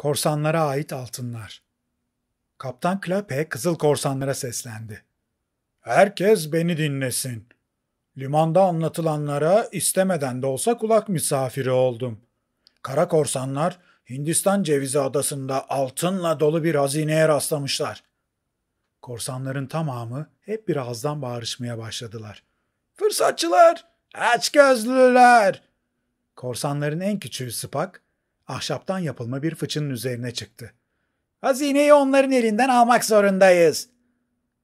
Korsanlara ait altınlar. Kaptan Klape kızıl korsanlara seslendi. Herkes beni dinlesin. Limanda anlatılanlara istemeden de olsa kulak misafiri oldum. Kara korsanlar Hindistan cevizi adasında altınla dolu bir hazineye rastlamışlar. Korsanların tamamı hep bir ağızdan bağırışmaya başladılar. Fırsatçılar! Aç gözlüler! Korsanların en küçüğü Spak, ahşaptan yapılma bir fıçının üzerine çıktı. Hazineyi onların elinden almak zorundayız.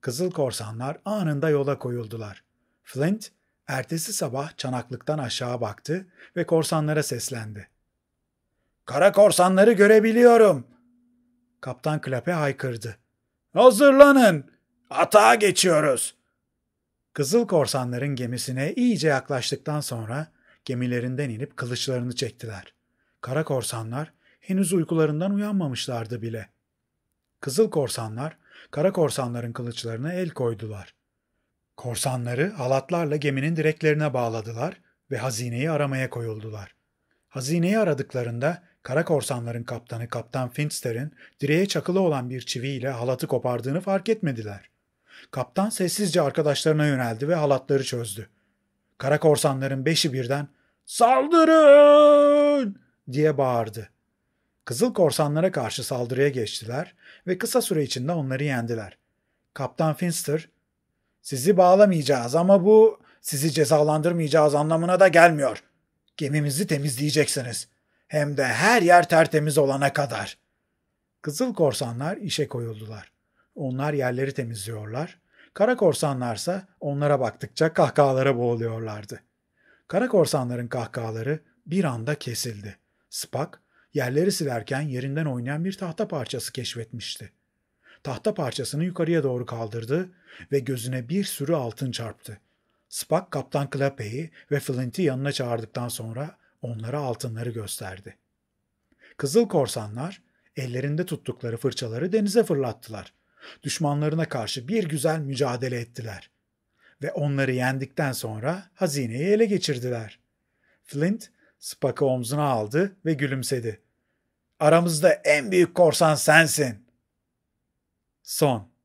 Kızıl korsanlar anında yola koyuldular. Flint, ertesi sabah çanaklıktan aşağı baktı ve korsanlara seslendi. Kara korsanları görebiliyorum. Kaptan Klape haykırdı. Hazırlanın. Atağa geçiyoruz. Kızıl korsanların gemisine iyice yaklaştıktan sonra gemilerinden inip kılıçlarını çektiler. Kara korsanlar henüz uykularından uyanmamışlardı bile. Kızıl korsanlar kara korsanların kılıçlarına el koydular. Korsanları halatlarla geminin direklerine bağladılar ve hazineyi aramaya koyuldular. Hazineyi aradıklarında kara korsanların kaptanı Kaptan Finster'in direğe çakılı olan bir çiviyle halatı kopardığını fark etmediler. Kaptan sessizce arkadaşlarına yöneldi ve halatları çözdü. Kara korsanların beşi birden ''Saldırın!'' diye bağırdı. Kızıl korsanlara karşı saldırıya geçtiler ve kısa süre içinde onları yendiler. Kaptan Finster, sizi bağlamayacağız ama bu sizi cezalandırmayacağız anlamına da gelmiyor. Gemimizi temizleyeceksiniz. Hem de her yer tertemiz olana kadar. Kızıl korsanlar işe koyuldular. Onlar yerleri temizliyorlar. Kara korsanlarsa onlara baktıkça kahkahalara boğuluyorlardı. Kara korsanların kahkahaları bir anda kesildi. Spak, yerleri silerken yerinden oynayan bir tahta parçası keşfetmişti. Tahta parçasını yukarıya doğru kaldırdı ve gözüne bir sürü altın çarptı. Spak kaptan Clapey'i ve Flint'i yanına çağırdıktan sonra onlara altınları gösterdi. Kızıl korsanlar ellerinde tuttukları fırçaları denize fırlattılar. Düşmanlarına karşı bir güzel mücadele ettiler. Ve onları yendikten sonra hazineyi ele geçirdiler. Flint Spock'ı omzuna aldı ve gülümsedi. Aramızda en büyük korsan sensin. Son